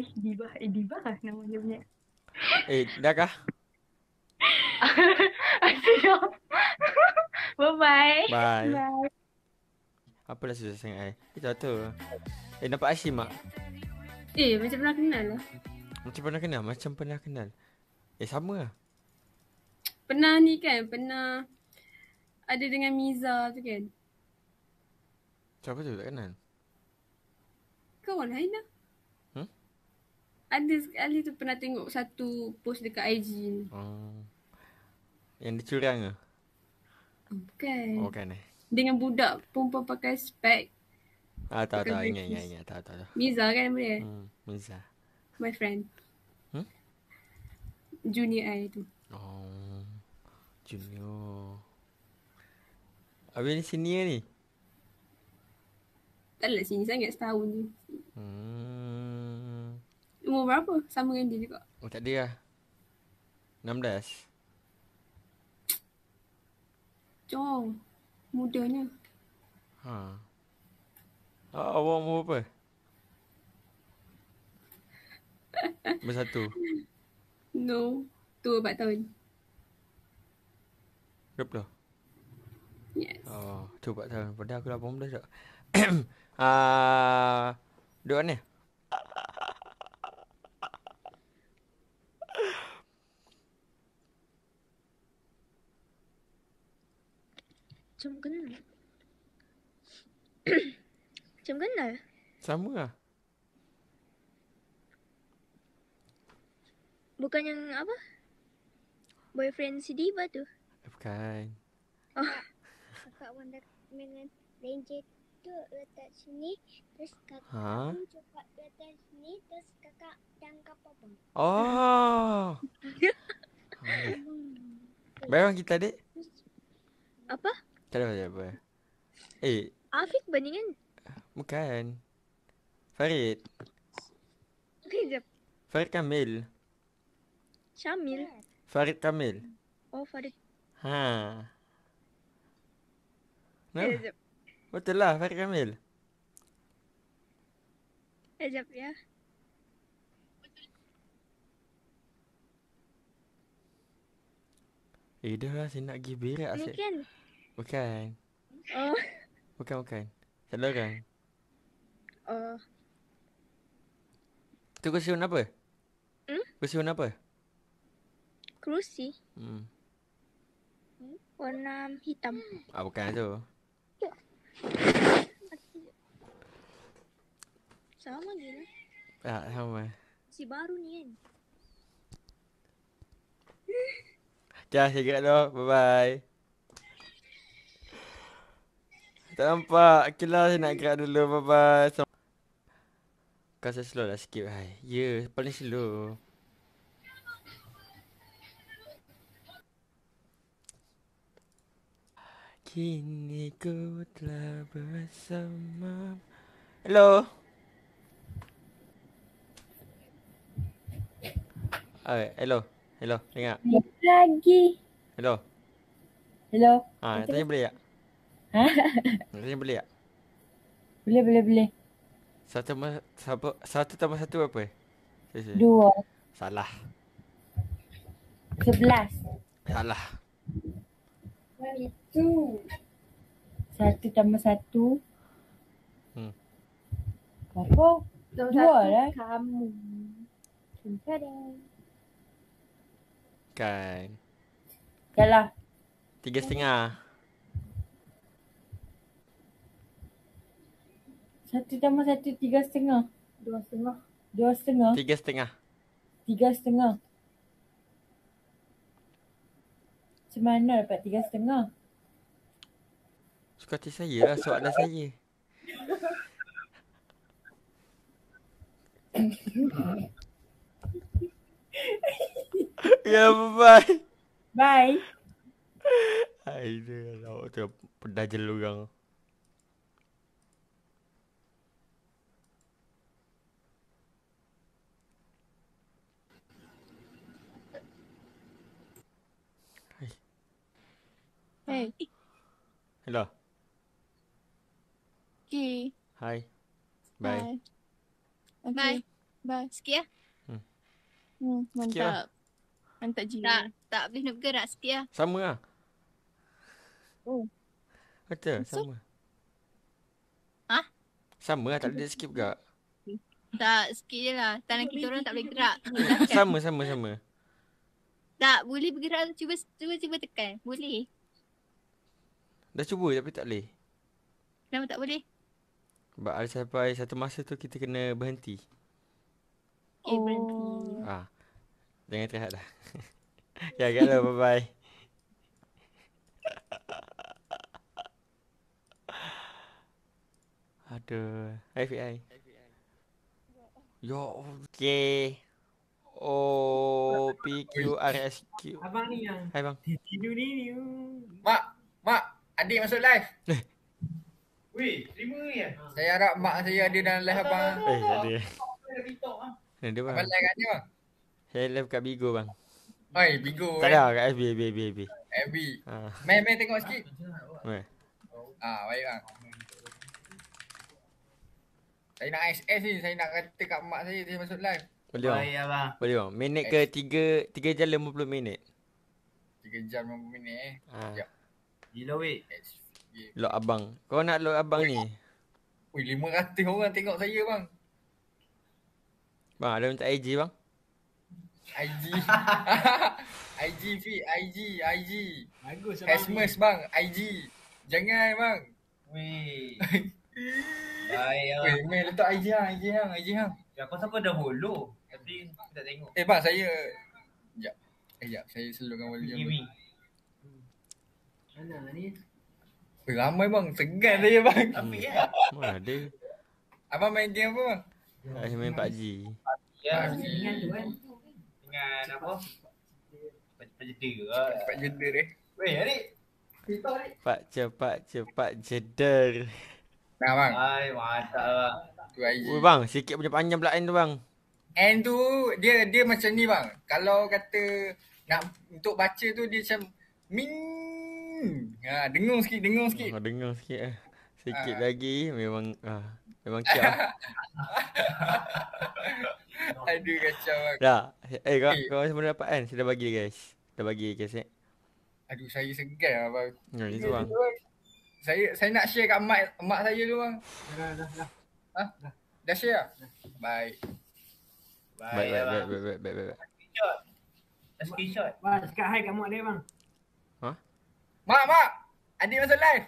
Eh, Diva. Eh, Diva lah nama dia punya. Eh, dah kah? Bye-bye. Bye. Bye. Apa dah susah sangat eh? Eh, tak tahu. Eh, nampak Aisyah mak? Eh, macam pernah kenal lah. Macam pernah kenal? Macam pernah kenal. Eh, sama lah. Pernah ni kan? Pernah ada dengan Miza tu kan? Siapa tu tak kenal? Kawan lah ada sekali tu pernah tengok satu post dekat IG ni. Hmm. Yang dia ke? Bukan. Oh, kan eh. Dengan budak perempuan pakai spek. Ah, tak, tak. Ingat, ingat, ingat. Tak, tak, tak. Miza kan nama dia? Hmm, Miza. My friend. Hmm? Junior I tu. Oh. Junior. Habis ni senior ni? Taklah sini sangat setahun ni. Hmm. Umur berapa? Sama dengan dia juga. Oh, tak dia. 16. Lah. Jom. Mudanya. Ha. Ah, ha, awak umur apa? Bersatu. No. Tua empat tahun. Berapa dah? Yes. Oh, tua empat tahun. Padahal aku dah bomba dah. Ah, uh, duduk mana? Macam kenal. Macam kenal. Sama lah. Bukan yang apa? Boyfriend si Diva tu? Bukan. Oh. Kakak Wanda dengan Ranger tu letak sini. Terus kakak ha? cuba letak sini. Terus kakak tangkap apa-apa. Oh. oh. Baik orang kita dek, Apa? Tak ada apa-apa Eh Afiq bandingan. kan? Bukan Farid Kejap Farid Kamil Syamil Farid Kamil Oh Farid Ha. Nah. Eh, jap. Betul lah Farid Kamil Eh jap ya Eh dah lah saya nak pergi berak asyik Mungkin Bukan. Oh. Bukan bukan. Salah orang. Oh. Tu kursi warna apa? Hmm? Kursi warna apa? Kursi. Hmm. hmm. Warna hitam. Ah bukan tu. Ya. Sama ni lah. Tak ah, sama. Si baru ni kan. Dah, saya kira dulu. Bye-bye. Tak nampak. Okay lah, saya nak gerak dulu. Bye-bye. Sel- Kau saya slow lah sikit. Ya, yeah, paling slow. Kini ku telah bersama Hello Hai, hello Hello, dengar Lagi Hello Hello Ah, ha, tanya boleh tak? Ya? Maksudnya boleh tak? Boleh, boleh, boleh. Satu tambah satu, satu, tambah satu hmm. apa? Dua. Salah. Sebelas. Salah. Itu. Satu tambah eh? satu. Hmm. Berapa? Dua lah. Kamu. Jumpa Kan. Yalah. Tiga setengah. Satu tambah satu tiga setengah. Dua setengah. Dua setengah. Tiga setengah. Tiga setengah. Macam mana dapat tiga setengah? Suka hati saya lah soalan saya. ya yeah, bye bye. Aida, Aduh, tu pedah jelurang. Hey. Eh, Hello. Ki. Hi. Bye. Bye. Okay. Bye. Sekian. Ya? Hmm. Hmm, lah. mantap. Mantap jiwa. Tak, tak boleh nak bergerak sekian. Ya? Sama lah. Oh. Betul, so? sama. Ha? Sama lah, tak ada skip ke? Tak, sikit je lah. Tanah kita orang tak boleh gerak. sama, sama, sama. Tak, boleh bergerak. Cuba, cuba, cuba tekan. Boleh. Dah cuba tapi tak boleh. Kenapa tak boleh? Sebab ada sampai satu masa tu kita kena berhenti. Eh, oh. berhenti. Ah. Jangan terhad lah. ya, okay, lah. Bye-bye. Ada Hai, Fik. Ya, okay. O, P, Q, R, S, Q. Abang ni yang... Hai, bang. Tidu ni ni. Mak, mak. Adik masuk live. Eh. Weh, terima ni ya. Ha. Saya harap mak saya ada dalam live abang. Eh, ada. Ada dia lah. eh, bang. Apa live kat dia bang? Saya live kat Bigo bang. Oi, Bigo. Tak ada eh. lah, kat FB, FB, FB. FB. FB. Ha. Main, main tengok sikit. Ah, main. Ah baik bang. Saya nak SS ni, saya nak kata kat mak saya saya masuk live. Boleh bang. Baik, abang. Boleh Minit ke 3, 3 jam 50 minit. 3 jam 50 minit eh. Ha. Sekejap. Gila weh. Lok abang. Kau nak lok abang ni? Ui, lima ratus orang tengok saya bang. Bang, ada minta IG bang? IG. IG fi, IG, IG. Bagus Christmas bang, IG. Jangan bang. Weh. Baik ah. Weh, letak IG hang, IG hang, IG hang. Ya, kau siapa dah follow? Tapi kita tengok. Eh bang, saya Ya. Eh ya, saya seluruhkan wali. Mana lah ni? Ramai bang, segan saja bang. apa? kan. Mana ada. Abang main game apa bang? Saya ah, main PUBG. PUBG. PUBG. Dengan apa? Cepat jeder Cepat jeder eh. Weh, Arik. Cepat, cepat, cepat jeder. Nah, bang. Hai, masak bang. Ui, bang. Sikit punya panjang pula N tu, bang. N tu, dia dia macam ni, bang. Kalau kata nak untuk baca tu, dia macam ming Ha, dengung sikit, dengung sikit. Ha, dengung sikit eh. Sikit ha. lagi memang ha, memang kia. Aduh kacau aku. Dah. Eh kau okay. Eh. kau sebenarnya dapat kan? Saya dah bagi guys. Dah bagi guys eh. Aduh saya segan lah apa. Ya itu bang. Eh. Saya saya nak share kat mak mak saya tu bang. Dah dah dah. Ha? Dah. Dah share ah. Bye. Bye. Bye bye bye bye bye. Screenshot. Screenshot. Wah, kat hai kat mak dia bang. Mak, mak. Adik masuk live.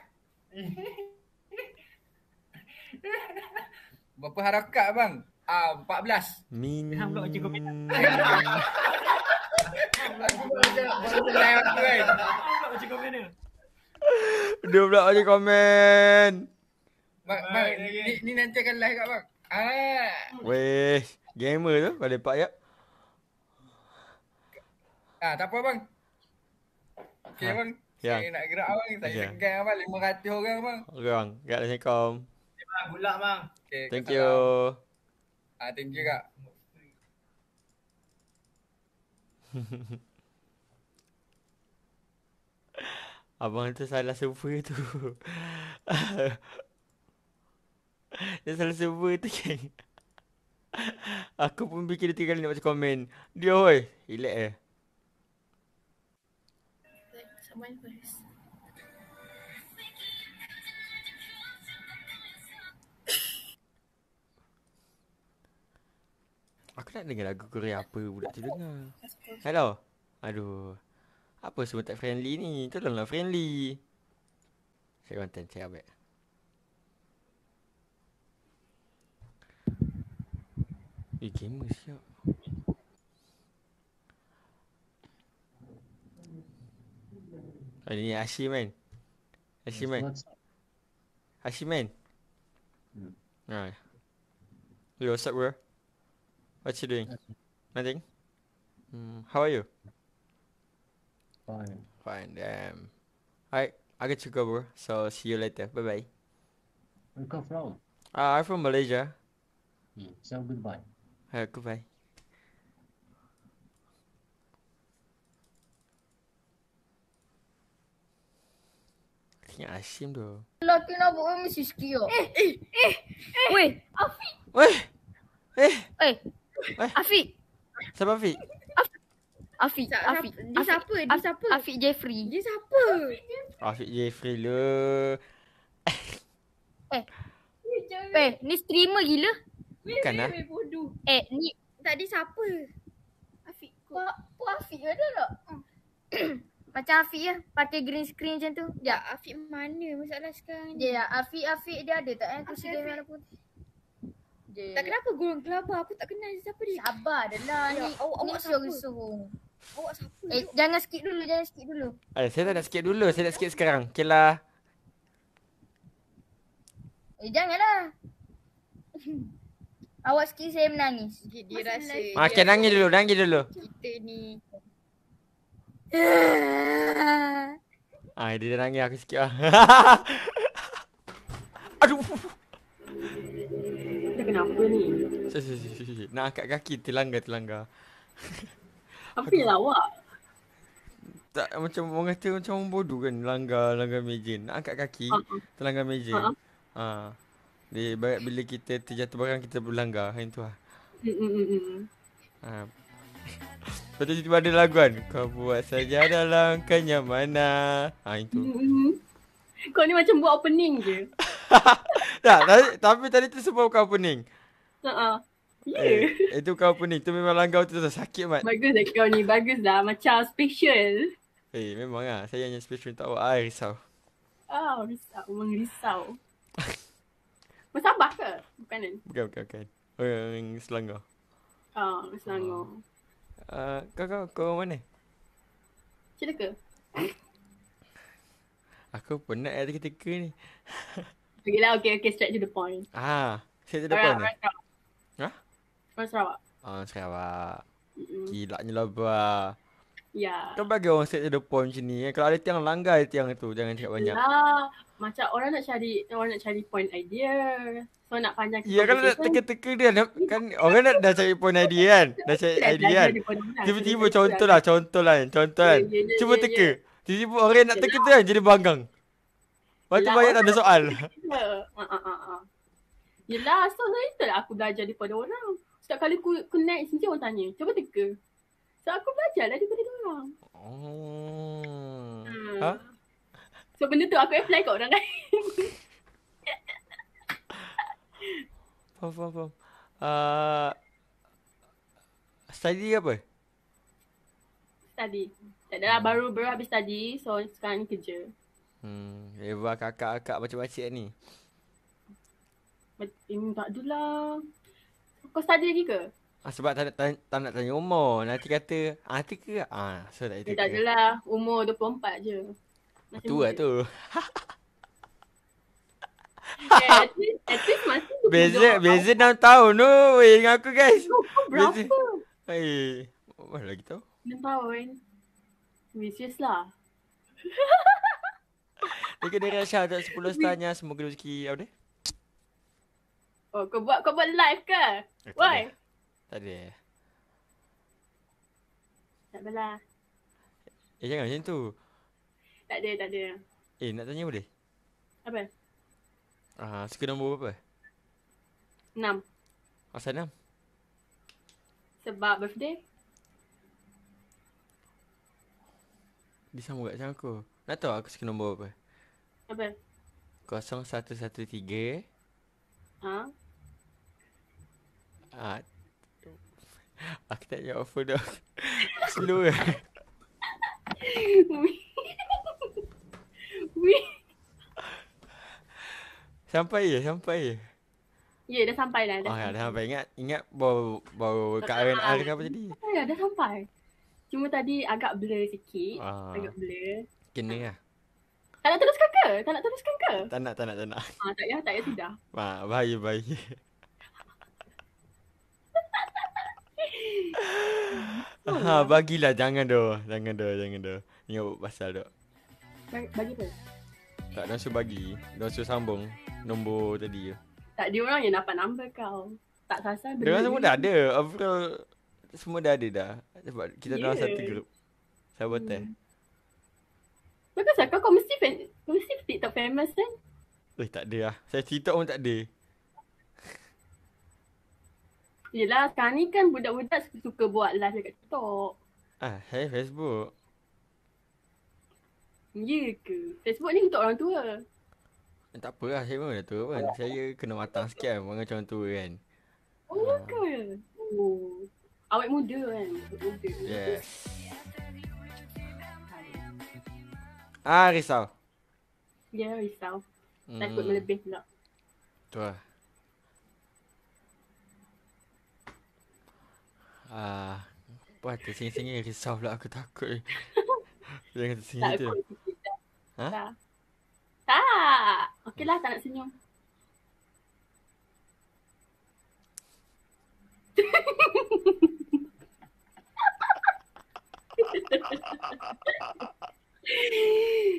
Berapa harakat bang? Ah, uh, 14. Min. Dia pula macam komen. Mak, mak, ni, ni nanti akan live kat bang. Ah. Weh, gamer tu kau lepak ya. Ah, tak apa bang. Okey ha. bang. Yang nak gerak awal ni saya ya. tegang yeah. abang 500 orang bang. Orang. Assalamualaikum. Terima kasih pula bang. bang. Okay, thank you. Ah uh, thank you kak. abang tu salah server tu. dia salah server tu kan. Aku pun fikir dia tinggal nak baca komen. Dia oi, relax eh someone first. Aku nak dengar lagu Korea apa budak tu dengar. Hello. Aduh. Apa semua tak friendly ni? Tolonglah friendly. Saya konten saya abek. Ini eh, gamer siap. Oh, ni Hashim kan? Hashim kan? Hashim kan? Hmm. Alright. Yo, what's up bro? What you doing? Nothing? Mm, how are you? Fine. Fine, damn. Alright, I got to go bro. So, see you later. Bye-bye. Where you come from? Uh, I'm from Malaysia. Hmm, so, goodbye. Uh, goodbye. Yang Hashim tu. Lelaki nak buat mesti sekio. Eh, eh, eh. eh. Wei, Afiq. Wei, Eh. Wei, Weh. Siapa Afiq? Afiq. Afiq. Dia siapa? Dia siapa? Afiq Jeffrey. Dia siapa? Afiq Jeffrey le. eh. Eh, eh ni streamer gila. Bukan lah. Eh, ni. Tadi siapa? Afiq. Pak, Pak Afiq ada tak? Hmm. Macam Afiq ya, pakai green screen macam tu. Ya, Afiq mana masalah sekarang ni? Ya, Afiq Afiq dia ada tak eh kursi gaming mana pun. Dia. Tak kenapa gurung gelabah aku tak kenal siapa dia. Sabar adalah ya, ni. Ya, awak awak suruh Awak siapa? Eh, jangan skip dulu, jangan skip dulu. Eh, saya tak nak skip dulu, saya nak skip sekarang. Okeylah. Eh, janganlah. awak skip saya menangis. Dia Masa rasa. Ah, okey, nangis dulu, nangis dulu. Kita ni. Ah, ha, dia dah nangis aku sikit lah. Aduh. Dia kenapa ni? Sekejap, sekejap, sekejap. Nak angkat kaki, terlanggar, terlanggar. Apa yang lawak? Tak, macam orang kata macam orang bodoh kan. Langgar, langgar meja. Nak angkat kaki, uh-huh. terlanggar meja. Uh-huh. Ha. bila kita terjatuh barang, kita berlanggar. Yang tu lah. Mm-mm-mm. Ha. Ah. Macam tiba-tiba ada lagu kan Kau buat saja dalam kenyamanan Ha itu mm-hmm. Kau ni macam buat opening je Tak, tapi, tapi tadi tu semua bukan opening Haa Ya yeah. eh, Itu bukan opening Itu memang langgau tu dah sakit mat Bagus lah kau ni Bagus lah Macam special Eh hey, memang lah Saya yang special untuk awak Saya ah, risau Oh risau Memang risau Masabah ke? Bukan kan? Bukan bukan bukan Orang oh, Ah, Oh Selangor hmm. Uh, kau kau kau orang mana? Cerita ke? Aku penat eh ketika ni. Okeylah, okey okey straight to the point. Ah, straight to the point. Eh? Ha? Huh? Sarawak. Oh, Sarawak. Mm-mm. Gilaknya lah Ya. Yeah. Kau bagi orang straight to the point macam ni. Eh? Kalau ada tiang langgar tiang tu, jangan cakap banyak. Lah, macam orang nak cari orang nak cari point idea. So nak panjang Ya kalau nak teka-teka dia nak, kan orang nak dah cari pun idea kan. Dah cari idea kan. Tiba-tiba contohlah, contohlah, contoh kan. Ya, ya, ya, cuba teka. Tiba-tiba orang nak teka tu kan jadi banggang. Waktu banyak tak ada soal. Ah, ah, ah, Yelah, so saya tu lah aku belajar daripada orang. Setiap kali aku connect sendiri orang tanya, cuba teka. So aku belajar lah daripada orang. Oh. Ha? So benda tu aku apply kat orang lain. Faham, faham, faham. Uh, study apa? Study. Tak adalah, hmm. baru baru habis study. So, sekarang kerja. Hmm. Eva, eh, kakak-kakak macam-macam ni. Ini eh, tak adalah. Kau study lagi ke? Ah, sebab tak, tak, tak nak tanya umur. Nanti kata, ah, nanti ke? Ah, so, tak eh, adalah. Tak Umur 24 je. Macam ah, Tua tu. at Beza, beza tahu. 6 tahun tu Weh dengan aku guys no, Berapa? Hei Apa lagi tau? 6 tahun Serious lah Terima dia Rasha Untuk 10 setahunnya Semoga rezeki Apa dia? Oh kau buat Kau buat live ke? Eh, Why? Tak ada Tak apalah Eh jangan macam tu Tak ada tak ada Eh nak tanya boleh? Apa? Ah, uh, suka nombor berapa? 6. Asal 6? Sebab birthday. Dia sama kat macam aku. Nak tahu aku suka nombor apa? Apa? 0113. Ha? Ha? Aku tak nak offer dah. Slow eh. We. We. Sampai ya, sampai ya. Ya, dah sampai lah. dah oh, ya, dah sampai. Ingat, ingat baru, baru kat RNR ah, ke apa tadi? Ya, dah sampai. Cuma tadi agak blur sikit. Ah. Agak blur. Kena lah. Tak nak teruskan ke? Tak nak teruskan ke? Tak nak, tak nak, tak nak. Ah, tak payah, tak payah sudah. Ah, bahaya, bahaya. oh, ha, ya. bagilah. Jangan doh. Jangan doh, jangan doh. Ingat pasal doh. Bagi apa? Tak, dia suruh bagi. Dia suruh sambung nombor tadi tu. Tak, dia orang yang dapat nombor kau. Tak sasar benda. Dia semua dah ada. Overall, semua dah ada dah. Sebab kita yeah. dalam satu grup. Sahabat hmm. eh. Bagus saya, kau, kau mesti, fan, mesti TikTok famous kan? Eh, tak ada lah. Saya TikTok pun tak ada. Yelah, sekarang ni kan budak-budak suka buat live dekat TikTok. Ah, hey Facebook. Ya ke? Facebook ni untuk orang tua lah. Tak apa lah, saya pun dah tua pun. Saya kena matang sikit kan, orang macam orang tua kan. Oh, uh. ke? Oh. Awet muda kan? Muda. Yes. Ah, risau. Ya, risau. Hmm. Takut hmm. melebih pula. Betul lah. Ah, buat tu sini-sini risau pula aku takut. Jangan kata senyum tak Ha? Tak. Okeylah tak nak senyum.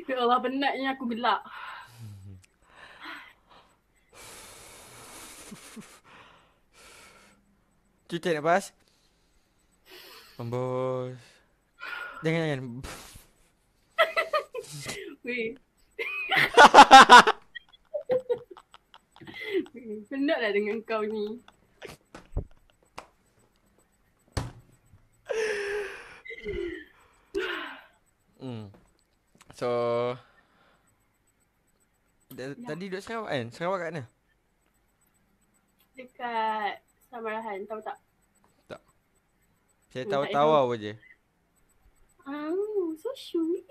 Ya Allah penatnya aku gelak. Cuti nak pas? Pembos. Jangan-jangan. Weh. Senang lah dengan kau ni. Hmm. So da- ya. tadi duduk Sarawak kan? Sarawak kat mana? Dekat Samarahan, tahu tak? Tak. Saya tahu-tahu aje. Oh, so sweet.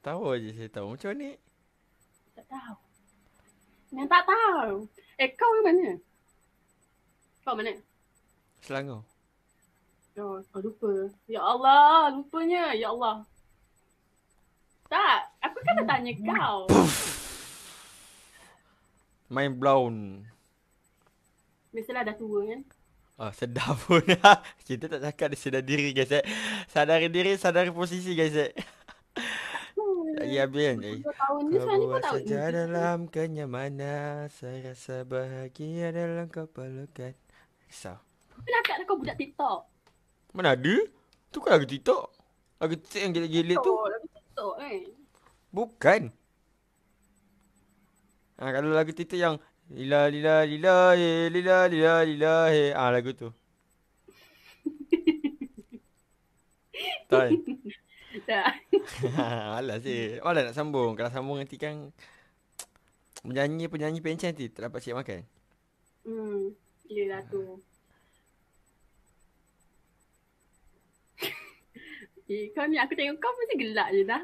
Tahu je saya tahu. Macam mana? Tak tahu. Yang tak tahu. Eh, kau ke mana? Kau mana? Selangor. Oh, kau lupa. Ya Allah, lupanya. Ya Allah. Tak, aku kan nak tanya kau. Main blown. Biasalah dah tua kan? Oh, sedar pun. Kita tak cakap dia sedar diri, guys. Eh. Sadari diri, sadari posisi, guys. Eh ya bien. Eh. Kau buat dalam kenyamanan. Saya rasa bahagia dalam kau pelukan. Risau. Kenapa nak kau budak TikTok? Mana ada? Tu kan lagu TikTok. Lagu TikTok yang gila-gila tu. Oh, lagu TikTok kan? Bukan. Ha, kalau lagu TikTok yang Lila lila lila he lila lila lila he ah lagu tu. Tak. Dah. Malas je. Malas nak sambung. Kalau sambung nanti kan penyanyi-penyanyi pencen nanti tak dapat cik makan. Hmm, bilalah tu. Ah. eh, kau ni aku tengok kau macam gelak je dah.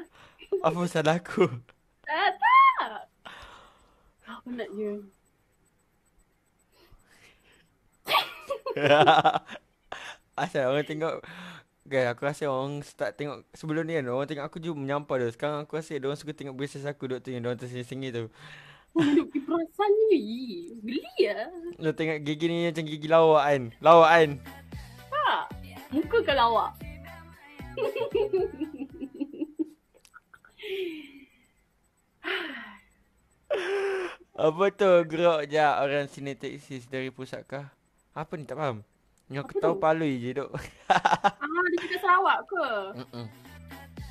Apa salah aku? Tak, tak. Apa nak je? Asal orang tengok Guys, aku rasa orang start tengok sebelum ni kan, orang tengok aku je menyampah dah. Sekarang aku rasa dia orang suka tengok bisnes aku duk tengok dia orang tersengih-sengih tu. Duk pergi perasan ni. Geli ah. Dia tengok gigi ni macam gigi lawak kan. Lawak kan. Ha. Muka kau lawak. Apa tu gerak je orang sinetiksis dari pusat kah? Apa ni tak faham? Yang aku tahu palu je duk. kita kat Sarawak ke? mm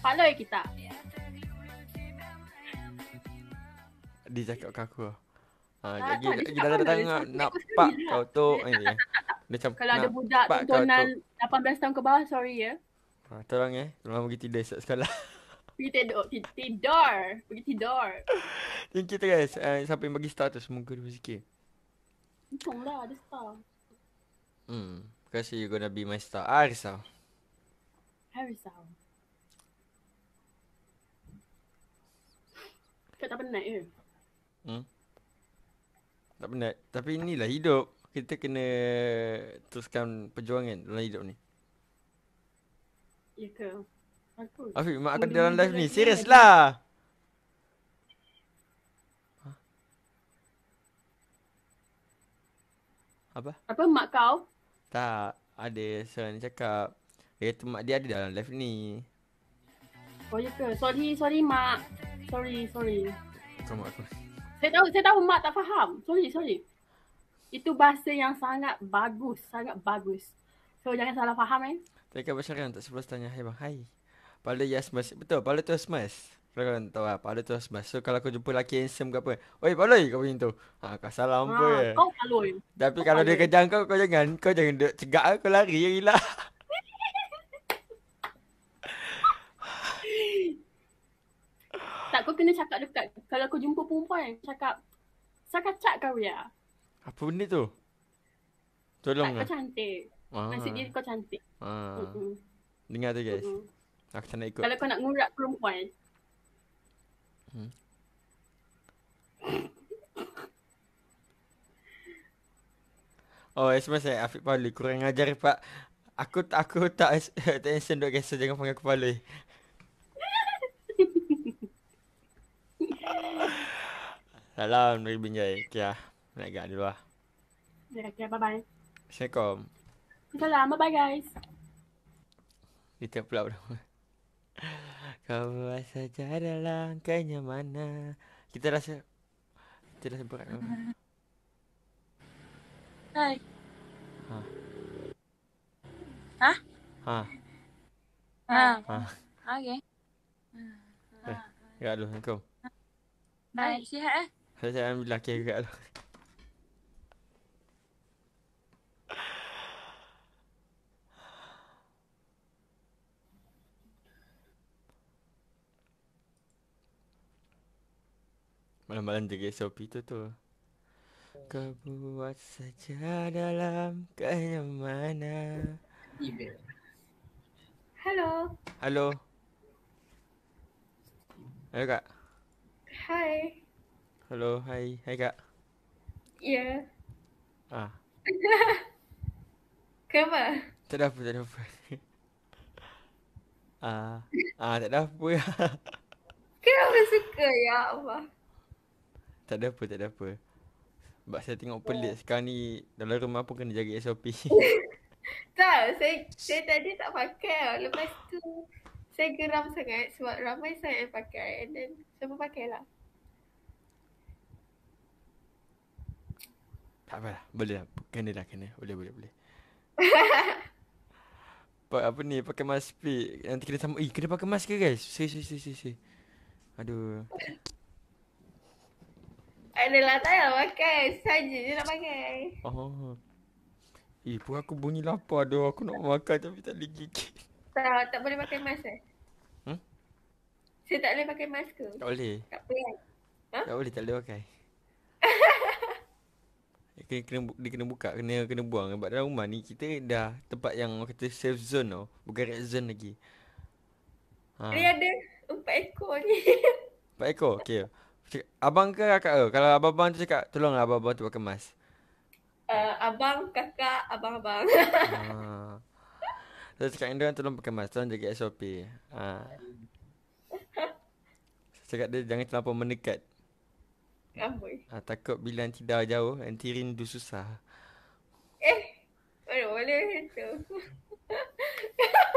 Paloi kita. Dia cakap ke aku Ha, lagi, lagi dah lah. eh, ada nak, nak pak kau tu ni. kalau ada budak tontonan 18 tahun ke bawah, sorry ya. Ha, tolong eh. Tolong bagi tidur esok sekolah. Pergi tidur. tidur. Pergi tidur. Thank you guys. Uh, siapa yang bagi star tu semoga dia berzikir. Untung lah, ada star. Hmm. Terima kasih you gonna be my star. Ah, risau. Harry Sound. Kak tak penat ke? Hmm? Tak penat. Tapi inilah hidup. Kita kena teruskan perjuangan dalam hidup ni. Ya ke? Aku. Afiq, mak aku dalam live ni. Serius lah. Apa? Apa mak kau? Tak. Ada seorang ni cakap. Iaitu eh, mak dia ada dalam live ni. Oh ya ke? Sorry, sorry mak. Sorry, sorry. Sama aku. Saya tahu, saya tahu mak tak faham. Sorry, sorry. Itu bahasa yang sangat bagus, sangat bagus. So jangan salah faham eh. Tak kira bahasa kan, tak sebelah tanya. Hai bang, hai. Pala Yasmas. Betul, Pala tu Yasmas. Kalau kau tahu lah, Pala tu Yasmas. So kalau aku jumpa lelaki handsome ke apa, Oi, Pala kau punya tu. Ha, kau salah apa ah, ha, Kau paloi. Tapi kalau dia kejang kau, kau jangan. Kau jangan cegak kau lari, ya ilah. tak kau kena cakap dekat kalau kau jumpa perempuan cakap sakacak kau ya. Apa benda tu? Tolong kau lah. cantik. Masih ah. dia kau cantik. Ah. Mm-mm. Dengar tu guys. Mm-mm. Aku tak nak ikut. Kalau kau nak ngurak perempuan. Hmm. oh, esok eh. saya Afiq Pali. Kurang ajar, Pak. Aku aku tak tak sendok guys jangan panggil kepala. Salam dari Binjai. Kia. Lah. Nak gak dulu lah. Ya, Kia. Bye-bye. Assalamualaikum. Assalamualaikum. Bye-bye, guys. Kita pula berapa. Kau rasa jarak langkahnya mana? Kita rasa... Kita rasa berat. Hai. Ha. Ha? Ha. Ha. Ha. Okay. Ha. Ya, Assalamualaikum. Baik, sihat eh. Saya tak ambil lelaki juga lah Malam-malam dia SOP tu tu Kau buat saja dalam kenyamanan Hello Hello Hello kak Hi Hello, hai. Hai Kak. Ya. Yeah. Ah. Kenapa? Tak ada apa, tak ada apa. ah, ah tak ada apa. Kenapa suka ya apa? Tak ada apa, tak ada apa. Sebab saya tengok oh. pelik sekarang ni dalam rumah pun kena jaga SOP. tak, saya saya tadi tak pakai. Lepas tu saya geram sangat sebab ramai saya pakai and then pakai lah. Tak apa lah. Boleh lah. Kena lah kena. Boleh boleh boleh. Pak apa ni pakai mask pick. Nanti kena sama. Eh kena pakai mask ke guys? Si si si si si. Aduh. Adalah tak nak pakai. Saja je nak pakai. Oh. Eh pun aku bunyi lapar Aduh aku nak makan tapi tak boleh gigit. Tak, tak boleh pakai mask eh? Hmm? Saya tak boleh pakai mask ke? Tak boleh. Tak boleh. Ha? Tak boleh tak boleh pakai. kena kena dia kena buka kena kena buang sebab dalam rumah ni kita dah tempat yang kata safe zone tau bukan red zone lagi ha. dia ada empat ekor ni empat ekor okey abang ke kakak ke kalau abang-abang tu cakap tolonglah abang-abang tu pakai mask uh, abang kakak abang-abang ha. saya cakap dengan tolong pakai mask tolong jaga SOP ha. saya cakap dia jangan terlalu mendekat Ah, takut bila nanti dah jauh, nanti rindu susah. Eh, mana boleh tu.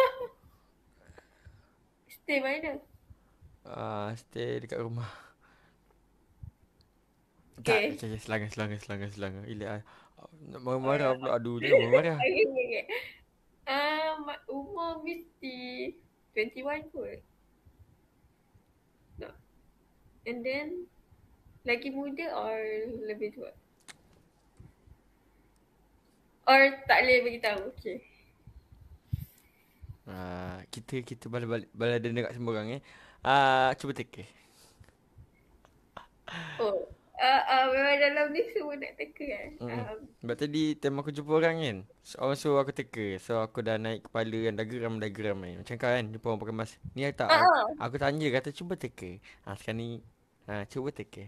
stay mana? Ah, stay dekat rumah. Okay. Tak, okay, selangor, selangor, selangor, selangor. Ila, ah, nak marah-marah pula, aduh dia marah-marah. okay, okay, okay. Uh, umur mesti 21 kot. No. And then, lagi muda or lebih tua? Or tak boleh beritahu? Okay. Uh, kita kita balik-balik balik dan dekat semua orang eh. Uh, cuba teka. Oh. Uh, uh, memang dalam ni semua nak teka kan? mm Um. Sebab tadi tema aku jumpa orang kan? Orang so, suruh aku teka. So aku dah naik kepala yang dah geram-dah geram eh. Macam kau kan? Jumpa orang pakai mask. Ni tak? Uh. Aku, aku tanya kata cuba teka. Ha, sekarang ni ha, cuba teka.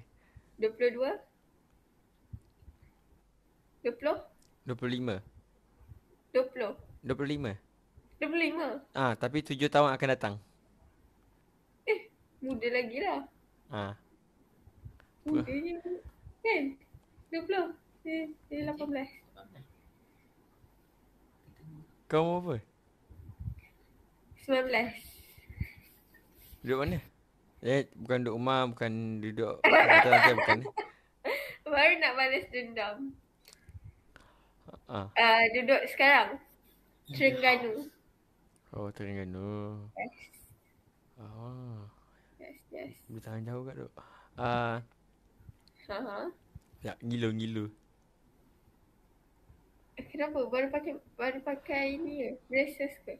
Dua puluh lima. Dua puluh lima. Ah, tapi tujuh tahun akan datang. Eh, muda lagi lah. Ah. Muda ni. Kan? Dua puluh. Eh, eh, lapan belas. Kamu apa? Sembilan belas. Di mana? Eh, bukan duduk rumah, bukan duduk lantai-lantai, bukan Baru nak balas dendam. Ha. Ah. Uh, duduk sekarang. Terengganu. Oh, Terengganu. Yes. Oh. Yes, yes. Bertahan jauh kat duk. Ah. Uh, ya, ngilu-ngilu. Kenapa? Baru pakai baru pakai ni ke? Braces ke?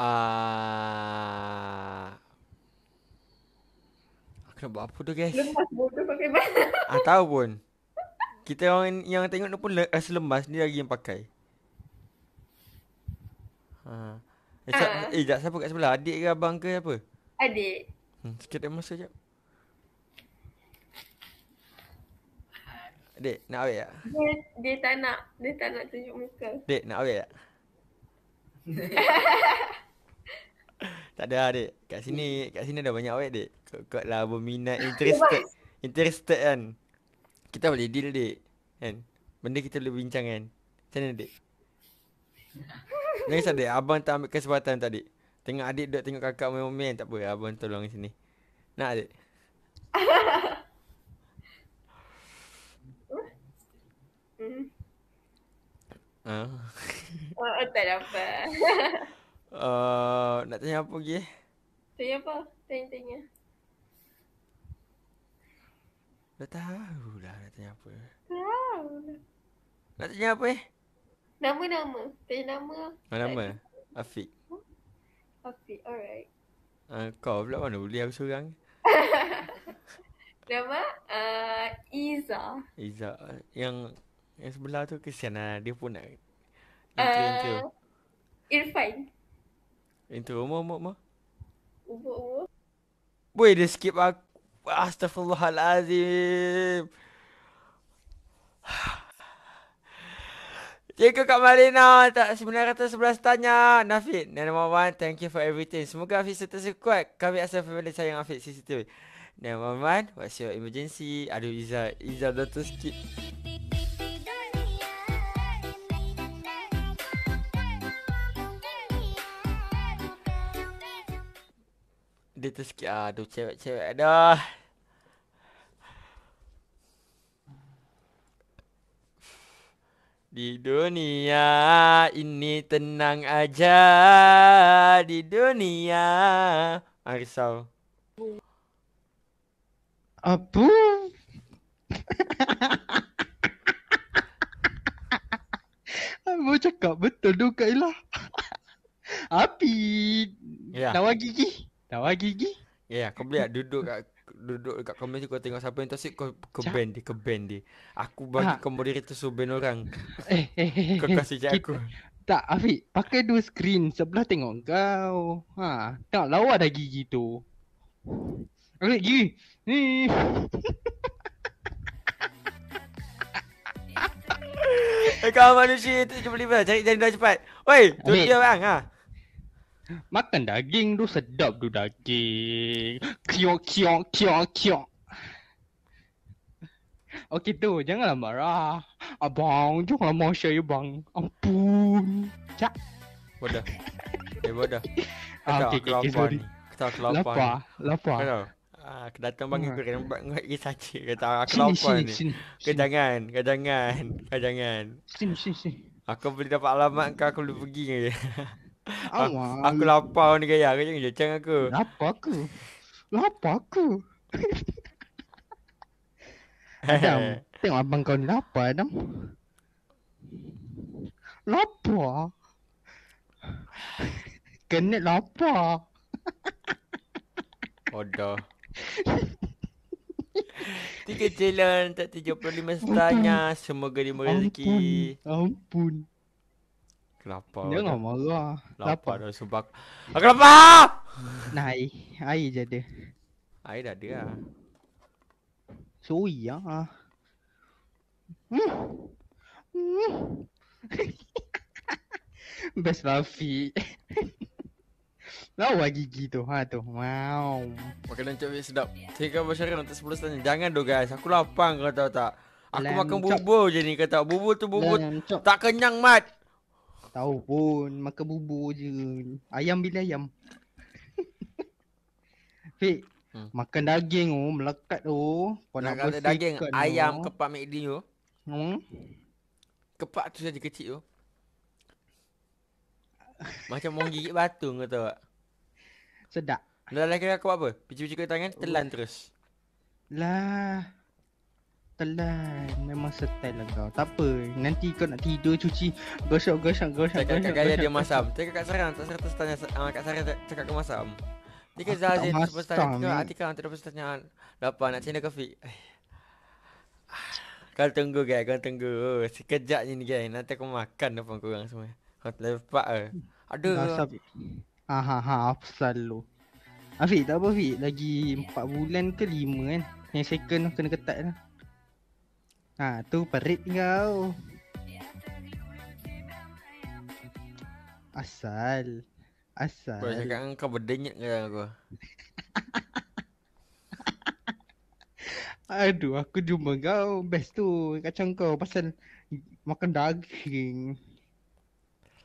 Ah. Uh, Aku nak buat apa tu guys Lemas bodoh pakai mana Ah tahu pun Kita orang yang tengok tu pun rasa eh, lemas Dia lagi yang pakai ha. Eh, ha. Siap, ah. eh jap siapa kat sebelah Adik ke abang ke apa Adik hmm, Sikit ada masa jap Dek, nak awet tak? Dia, dia tak nak, dia tak nak tunjuk muka. Dek, nak awet tak? tak ada adik. Kat sini, kat sini ada banyak awet dek kot kot lah berminat interested interested kan kita boleh deal dek kan benda kita boleh bincang kan macam mana dek Nangis adik, abang tak ambil kesempatan tadi Tengok adik duduk tengok kakak main-main Tak apa, abang tolong di sini Nak adik? Ah. Uh. Oh, tak dapat. uh, nak tanya apa lagi? Eh? Tanya apa? Tanya-tanya. Dah tahu lah nak tanya apa. Tahu Nak tanya apa eh? Nama-nama. Tanya nama. Oh, nama? nama? Afiq. Huh? Afiq, alright. Uh, kau pula mana boleh aku seorang Nama uh, Iza Iza Yang Yang sebelah tu kesian lah Dia pun nak Intro uh, Irfan Intro umur umur umur Umur umur dia skip aku Astaghfirullahalazim. Cikgu Kak Marina tak 911 tanya. Nafid, number one, thank you for everything. Semoga Hafiz serta sekuat. Kami asal family sayang Hafiz CCTV. Number one, what's your emergency? Aduh, Izzah. Izzah dah terskip. ada tu sikit Aduh cewek-cewek dah Di dunia ini tenang aja Di dunia Ah risau Apa? Aku cakap betul tu Kak Api Ya Nak wagi Tawar gigi? Ya, yeah, kau boleh duduk kat duduk dekat komen tu kau tengok siapa yang toxic kau ke ban dia ke ban dia aku bagi ha. kau moderator so ban orang eh, eh, eh, eh kau kasih je aku tak Afiq pakai dua screen sebelah tengok kau ha tak lawa dah gigi tu aku gigi ni Eh kau manusia tu cuba lima cari jalan cepat Woi tu dia bang ha Makan daging tu sedap tu daging. Kiok kiok kiok kiok. Okey tu, janganlah marah. Abang, tu kalau mau saya bang. Ampun. Cak. Bodoh. Eh bodoh. Ah, okey okey sorry. Kita kelapa. Lapa, lapa. Ah, kedatang bang ikut kena buat ngai saja kata aku lapa ni. Kejangan, kejangan, kejangan. Sini sini sini. Aku boleh dapat alamat kau aku boleh pergi ke. Awang. Aku lapar ni gaya ke jangan jecang aku. Lapar aku. Lapar aku. Adam, tengok abang kau ni lapar Adam. Lapar. Kenet lapar. Bodoh. Tiga jalan tak lima setanya. Semoga dia Ampun. Ampun. Lapar. Dia ngomong marah. Lapar, lapar dah sebab. Aku ah, lapar. Nah, air. Air dah dia. lah. Sui lah. Ha. Hmm. hmm. Best Luffy. Lawa gigi tu ha tu. Wow. Makan lancap yang sedap. Tinggal bersyarat nanti 10 tanya Jangan tu guys. Aku lapang kata tak. Aku makan bubur je ni kata bubur tu bubur tak kenyang mat tahu pun makan bubur je. Ayam bila ayam. Fik, hmm. makan daging oh, melekat tu. Oh. Kau nak makan daging oh. ayam kepak McD tu. Oh. Hmm. Kepak tu saja kecil tu. Oh. Macam mau gigit batu kau tahu tak? Sedap. Dah lagi kau apa? Pici-pici ke tangan, telan oh. terus. Lah telan memang style lah kau tak nanti kau nak tidur cuci gosok gosok gosok cakap gosok, gaya dia masam cakap kat sarang tak serta tanya sama ah, kat sarang cakap kau masam ni ke zazin cuba tanya kau atika untuk dapat pertanyaan nak cina kafe. Eh. kau tunggu guys kau tunggu sekejap ni guys nanti aku makan apa kau semua kau lepak ah aduh aha ha afsal lo. Afiq tak apa Afiq lagi 4 bulan ke 5 kan yang second kena ketat lah Ah tu perit kau. Asal. Asal. Kau cakap kau berdenyek ke aku? Aduh, aku jumpa kau. Best tu. Kacang kau pasal makan daging.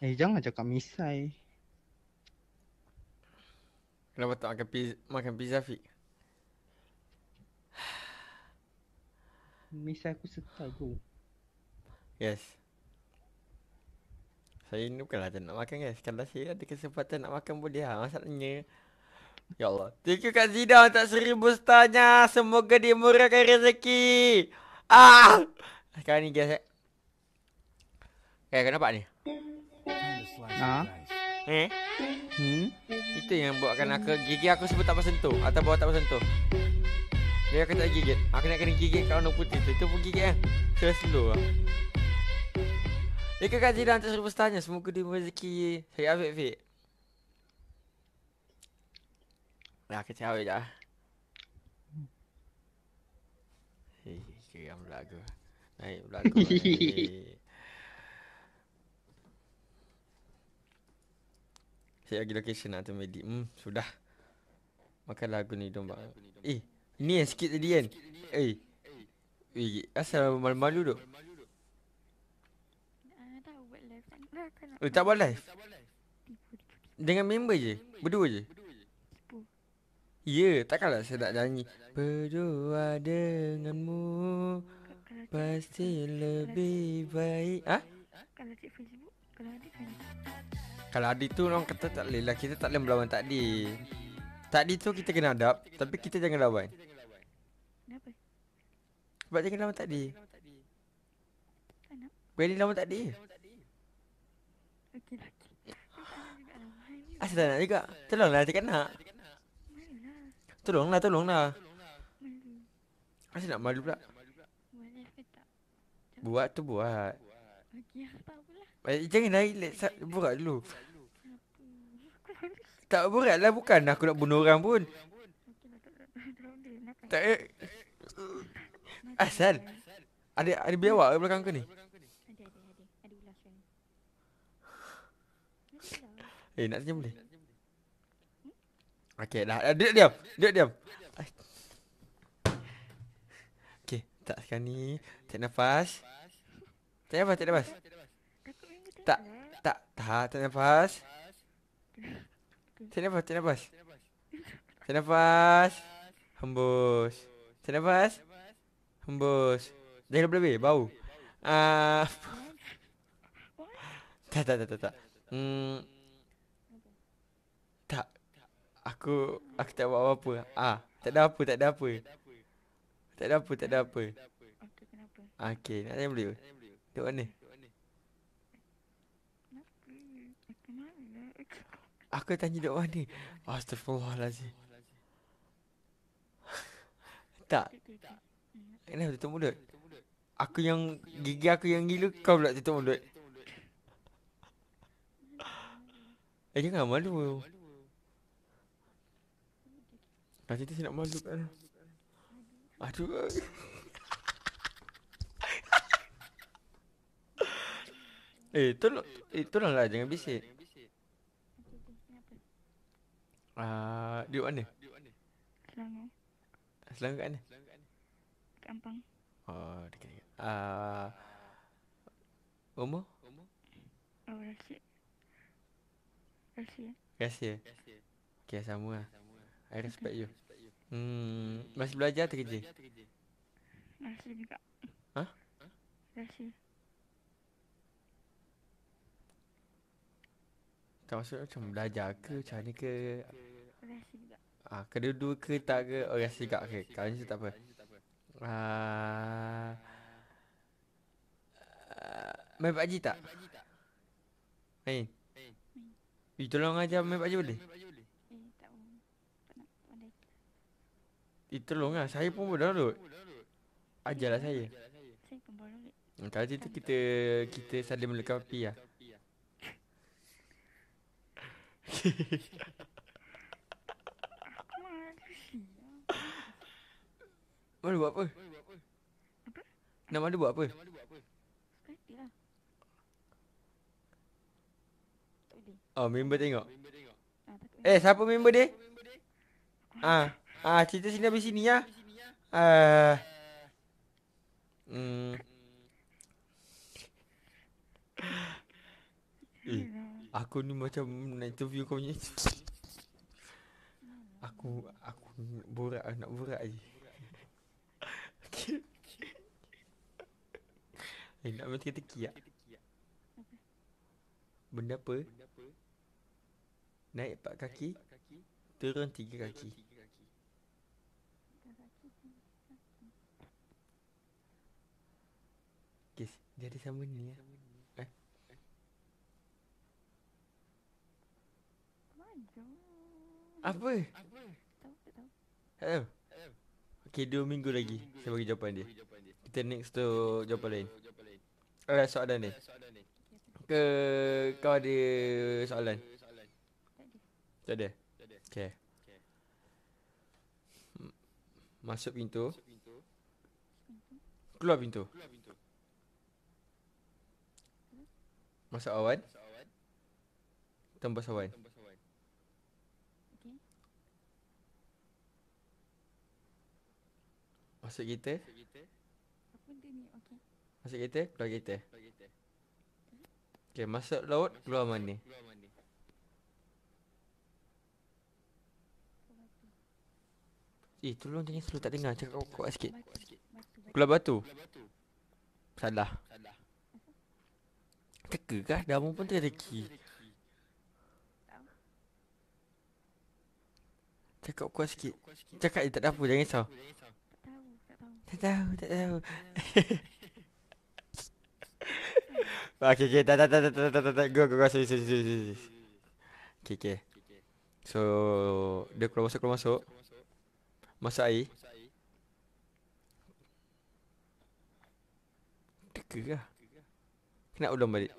Eh, jangan cakap misai. Kenapa tak makan pizza, makan pizza Fik? Miss aku setah tu Yes Saya ni bukanlah tak nak makan guys Kalau saya ada kesempatan nak makan boleh lah Masalahnya Ya Allah Thank you Kak Zida untuk seribu setahnya Semoga dia murahkan rezeki Ah, Sekarang ni guys Eh, eh kenapa ni? Ha? Ah. Eh? Hmm? Itu yang buatkan aku gigi aku sebut tak bersentuh atau buat tak bersentuh. Dia aku tak gigit. Aku nak kena gigit kalau nak putih tu. Itu pun gigit eh. Terus slow lah. Ikan kasih dah hantar seribu setahunnya. Semoga dia rezeki. Saya ambil fit. Dah aku cakap je lah. Hei, geram pula aku. Naik pula aku. Saya lagi location nak lah tu medik. Hmm, sudah. Makan lagu ni dong bang. Eh, Ni yang sikit tadi kan Eh Eh hey. hey. Asal malu-malu duk ah, kan? Eh tak buat live Dengan member je Berdua je Ya yeah, takkanlah saya nak nyanyi Berdua denganmu Pasti lebih baik Ha? Kalau cik ada kan? tu orang kata tak boleh lah Kita tak boleh melawan takdi Takdi tu kita kena hadap Tapi kita jangan lawan sebab jangan lama tadi. Kenapa? Beli lama tadi. Okey, okey. Asal tak nak juga. Tolonglah cakap nak. Tolonglah, tolonglah. Asal nak malu pula. Buat tu buat. Okey, apa pula? Jangan lari, let's buat dulu. Tak berat lah bukan aku nak bunuh orang pun. Tak. Eh. Asal. Ada ada biar awak belakang kau ni. Eh nak tanya boleh? Okey dah. Dia diam. Dia diam. diam. Okey, tak sekarang ni. Tak nafas. Tak nafas, tak nafas. Tak, tak, tak, tak, tak nafas. Tak nafas, tak nafas. Tak nafas. Hembus. Tak nafas. Tak nafas. Hembus. Dah lebih lebih bau. Ah. Tak tak tak tak. Hmm. Tak. Aku aku tak buat apa-apa. Ah, tak ada apa, tak ada apa. Tak ada apa, tak ada apa. Okey, kenapa? Okey, nak tanya beliau. Tok mana? Aku tanya dok mana? Astagfirullahalazim. tak. Kenapa lah, tutup mulut? Aku yang gigi aku yang gila kau pula tutup mulut. Eh jangan malu. Nanti tu saya nak malu kan. Aduh. eh tolong eh tolonglah jangan bisik. Ah, uh, di mana? Selangor. Selangor kat mana? Ampang. Oh, dekat dekat. Ah. Uh, umur? Umur? Oh, rahsia. Rahsia. Rahsia. Rahsia. Okey, sama lah. I respect you. Hmm, masih belajar atau kerja? Masih juga. Hah? Rahsia. Tak maksud macam belajar ke macam mana ke Rasa juga Ah, kedua-dua ke tak ke Oh rasa juga ke okay. Kalau ni tak apa Uh, uh, main pakcik tak? Main. Main. main. Eh, tolong ajar main pakcik boleh? Eh, tolong lah, Saya pun boleh download. Ajarlah saya. Saya pun boleh. Hmm, kalau cerita kita, kita saling melekapi lah. Mana buat apa? buat apa? Apa? Nak mana buat apa? Nak mana buat apa? Oh, member tengok. Ah, eh, siapa member dia? Ha. Ah, ha, cerita sini habis sini ya. ya. Ah. Uh, hmm. Eh. eh, aku ni macam nak interview kau punya Aku aku borak nak borak je. Eh, nak mati kata kiak. Benda apa? Naik empat kaki, turun tiga kaki. Kes, Jadi ada sama ni ya. Eh? eh? Apa? Apa? Hello. Okay, dua minggu lagi saya bagi jawapan dia. Kita next tu jawapan lain. Alright, soalan ni. Ke kau ada soalan? Tak ada. Tak ada. Masuk pintu. Keluar pintu. Masuk awan. Tembus awan. Masuk kita. Masuk kita. Masuk kereta, keluar kereta. Okey, masuk laut, masuk keluar mana? Eh, tolong jangan selalu tak dengar. Cakap kuat sikit. Keluar batu. Salah. Teka kah? Dah pun tak reki. Cakap kuat sikit. Cakap je tak ada apa, jangan risau. Tak tahu, tak tahu. Tak tahu, tak tahu. Okay, okay, tak, tak, tak, tak, tak, tak, tak, tak, go, go, go, sorry, sorry, sorry, sorry. Okay, okay. So, dia keluar masuk, keluar masuk. Masuk air. Teka ke? Kena udang balik.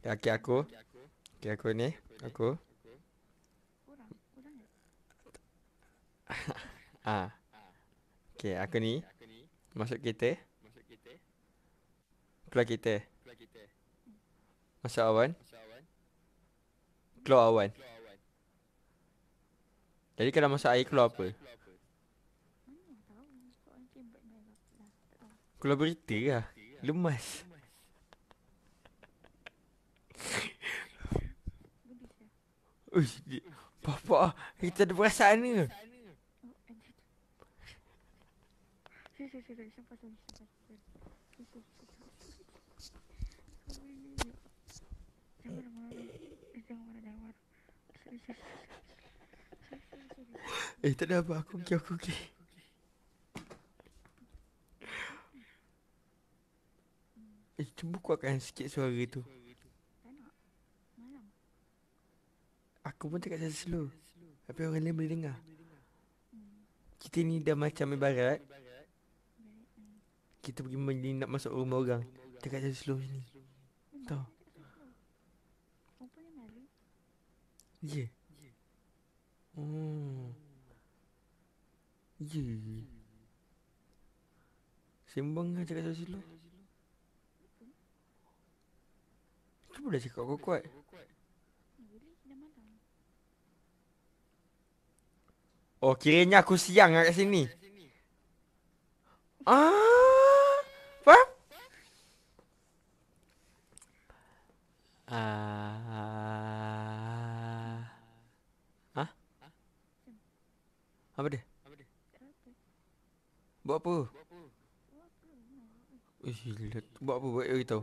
Okay, aku. Okay, aku, okay, aku ni. Aku. ah. Okay, aku ni. Masuk kereta. Keluar kereta. Masa awan. Keluar awan. Jadi kalau masuk air keluar apa? Keluar berita lah. Lemas. Uish, di- Papa, kita ada perasaan ni ke? Sini, sini, sini, sini, Eh tak ada apa aku okey aku okey. Eh cuba kuatkan sikit suara tu. Aku pun tak saya slow. Tapi orang lain boleh dengar. Kita ni dah macam ibarat. Kita pergi nak masuk rumah orang. Tak saya slow sini. Ye. Yeah. Yeah. Oh. Ye. Yeah. Sembang lah cakap silo. Tu boleh cakap kau kuat. Oh, kiranya aku siang lah kat sini. Ah. Apa? Ah. Uh. Apa dia? Apa dia? Buat apa? Eh, buat apa? Buat apa? Ui, buat apa? Buat apa? Buat apa?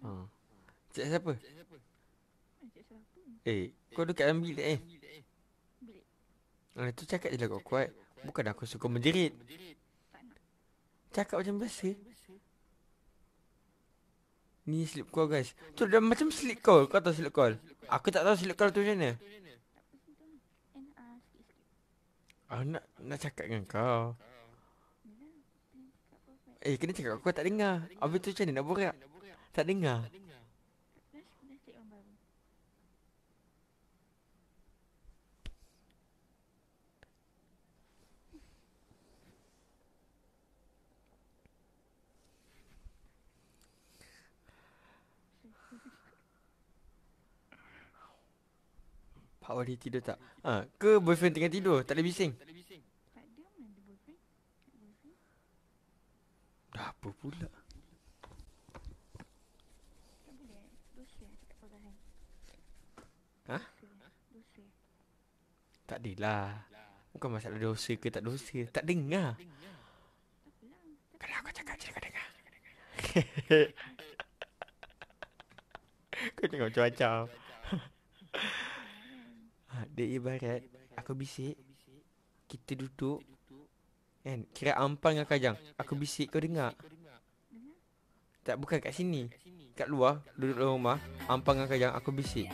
Ha. siapa? Cik eh, siapa? Eh, kau dekat dalam bilik eh? Bilik. Ha, cakap je lah kau kuat. Bukan aku suka menjerit. Cakap macam biasa. Ni slip call guys. Tu dah macam slip call. Kau tahu slip call? Aku tak tahu slip call tu macam mana. Aku ah, nak nak cakap dengan kau. Eh, kena cakap aku tak dengar. Habis tu macam mana nak borak? Tak dengar. Tak dengar. Awak ni tidur tak? Ha, ke boyfriend tengah tidur? Tak ada bising? Tak ada mana ada boyfriend. Dah apa pula? Ha? Tak adalah. Bukan masalah dosa ke tak dosa. Tak dengar. Kenapa kau cakap macam kau dengar? kau tengok macam-macam. Dia ibarat Aku bisik Kita duduk Kan Kira ampang dengan lah, kajang Aku bisik kau dengar Tak bukan kat sini Kat luar Duduk dalam rumah Ampang dengan lah, kajang Aku bisik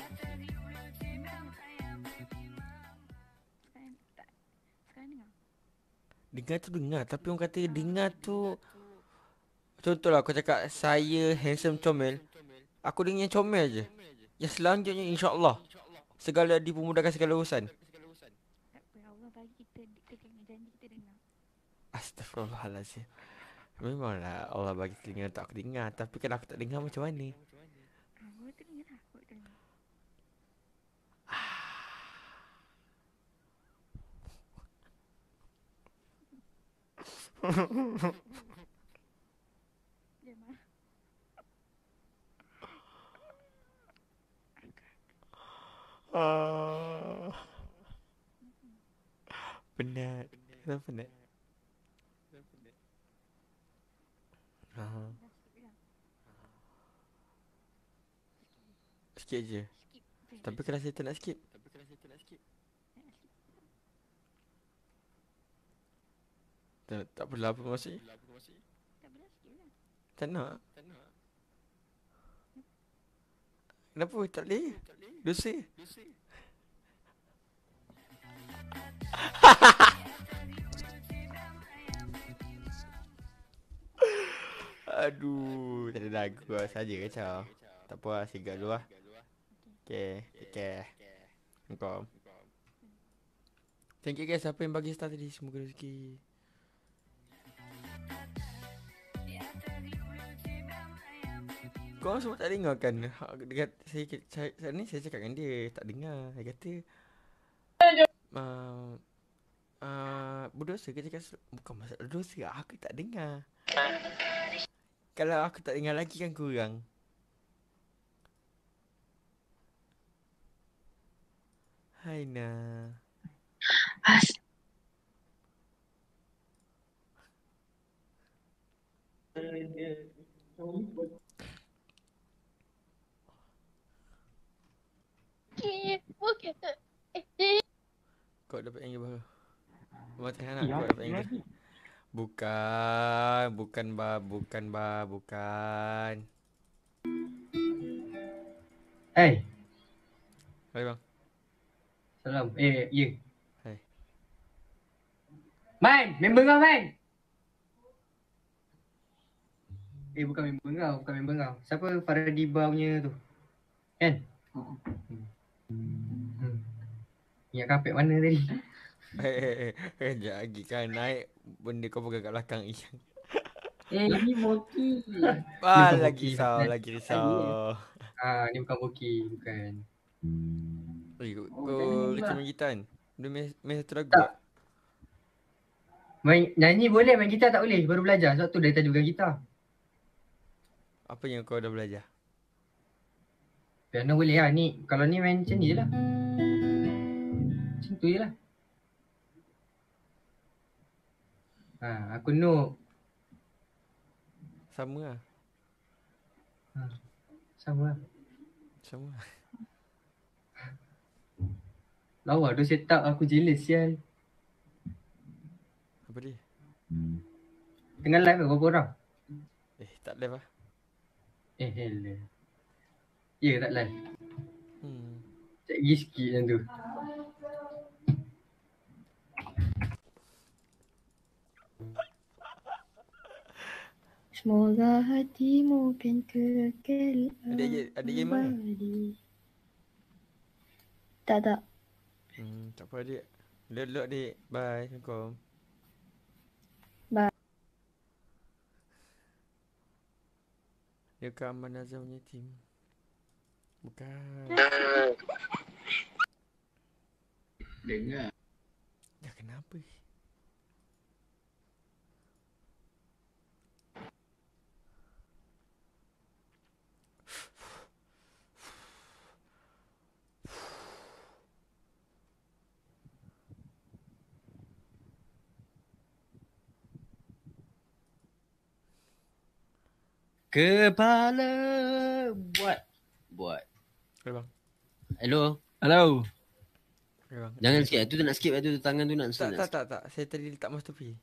Dengar tu dengar Tapi orang kata Dengar tu Contohlah aku cakap Saya handsome comel Aku dengar comel je Yang selanjutnya insyaAllah segala dipermudahkan segala urusan. Astagfirullahalazim. Memanglah Allah bagi telinga untuk aku dengar Tapi kalau aku tak dengar macam mana? Aku tak Ah. penat. Kenapa penat? Uh-huh. Sikit je Tapi kena saya nak skip nak skip Tak, tak perlu apa maksudnya Tak nak Tak nak Kenapa tak boleh? Dosa. Aduh, tak ada lagu lah sahaja kacau. Tak apa lah, sigap dulu lah. Okay, take care. Thank you guys, siapa yang bagi star tadi? Semoga rezeki. korang semua tak dengar kan ha, dekat saya saya, saya ni saya cakap dengan dia tak dengar saya kata uh, uh, berdosa ke cakap bukan masalah berdosa aku tak dengar kalau aku tak dengar lagi kan kurang Hai Na As Thank you. Kau dapat angle baru. Buat tengah nak kau ya, dapat angle. Bukan, bukan ba, bukan ba, bukan. Hey. Hai bang. Salam. Eh, ya. Yeah. Hai. Main, member kau main. Eh, bukan member kau, bukan member kau. Siapa Faradiba punya tu? Kan? Hmm. Hmm. Yang kapek mana tadi? Eh, hey, eh, eh, hey, eh, lagi kan naik benda kau pegang kat belakang Eh, ini boki. Ah, ini lagi boki. risau, lagi risau. Ah, oh, ni bukan boki, bukan. Eh, oh, kau macam main gitar kan? Boleh main, main satu lagu tak? Main, nyanyi boleh, main gitar tak boleh. Baru belajar, sebab tu dah tajuk gitar. Apa yang kau dah belajar? Piano boleh lah ni Kalau ni main macam ni je lah Macam tu je lah ha, Aku no Sama lah ha, Sama lah Sama lah Lawa tu set up aku jealous sial Apa dia? Tengah live ke berapa orang? Eh tak live lah Eh hello Ya tak lah Tak pergi sikit macam tu Semoga hatimu kan kekal Ada, ada game mana? Tak tak hmm, Tak apa adik Lelok adik Bye Assalamualaikum Bye Dekat Aman Azam punya Bukan. Dengar. Dah ya, kenapa? Kepala buat buat Okay, Hello. Hello. Jangan okay. sikit. Itu nak skip. Itu tangan tu nak Tak, tak, tak, tak. Saya tadi letak mouse tepi.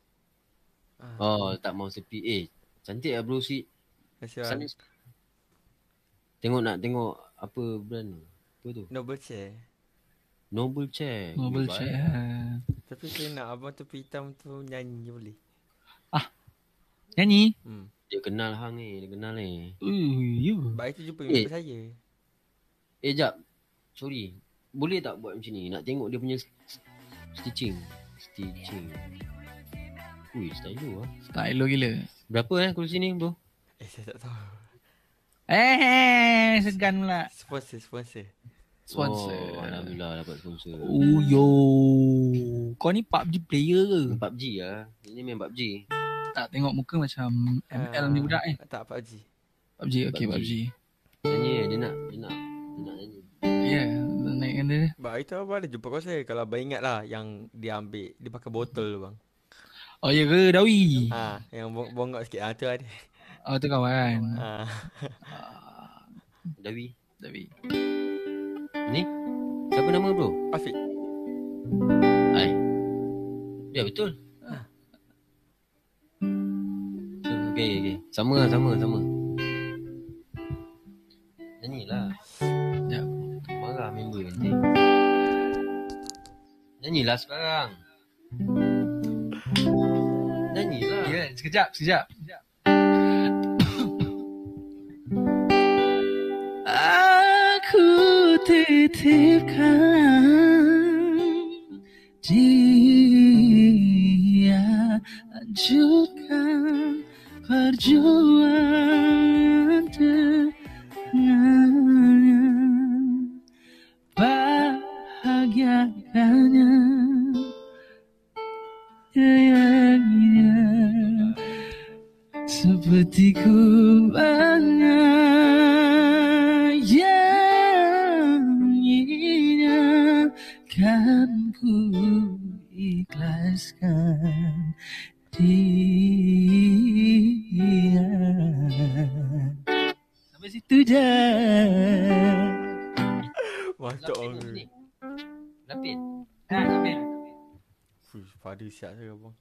Ah. Oh, tak mouse sepi. Eh, cantik lah bro si. Tengok nak tengok apa brand tu. Apa tu? Noble chair. Noble chair. Noble chair. Eh? Tapi saya nak abang tu hitam tu nyanyi boleh. Ah. Nyanyi? Hmm. Dia kenal hang ni, eh. dia kenal ni. Uh, you. Baik tu jumpa eh. saya. Eh jap Sorry Boleh tak buat macam ni Nak tengok dia punya Stitching Stitching Ui stylo lah Stylo gila Berapa eh kursi ni bro Eh saya tak tahu eh, eh, eh, eh Segan pula Sponsor Sponsor Sponsor oh, Alhamdulillah dapat sponsor Oh yo Kau ni PUBG player ke? PUBG lah Ini main PUBG Tak tengok muka macam ML uh, ni ah, budak eh Tak PUBG PUBG okay PUBG, PUBG. Dia nak Dia nak Ya, yeah, naik kan dia. Bah, itu apa ada jumpa kau saya kalau abang ingat lah yang dia ambil, dia pakai botol tu bang. Oh ya ke, Dawi? Ha, yang bong bongkok sikit. Ha, tu ada. Oh, tu kawan. Ha. uh, Dawi. Dawi. Ni? Siapa nama bro? Afiq. Hai. Ya, betul. Ha. Okay, okay. Sama lah, sama, sama. Nyanyilah lagu ni. Nyanyilah sekarang. Nyanyilah. Ya, yeah, sekejap, sekejap. Aku titipkan dia ajukan perjuangan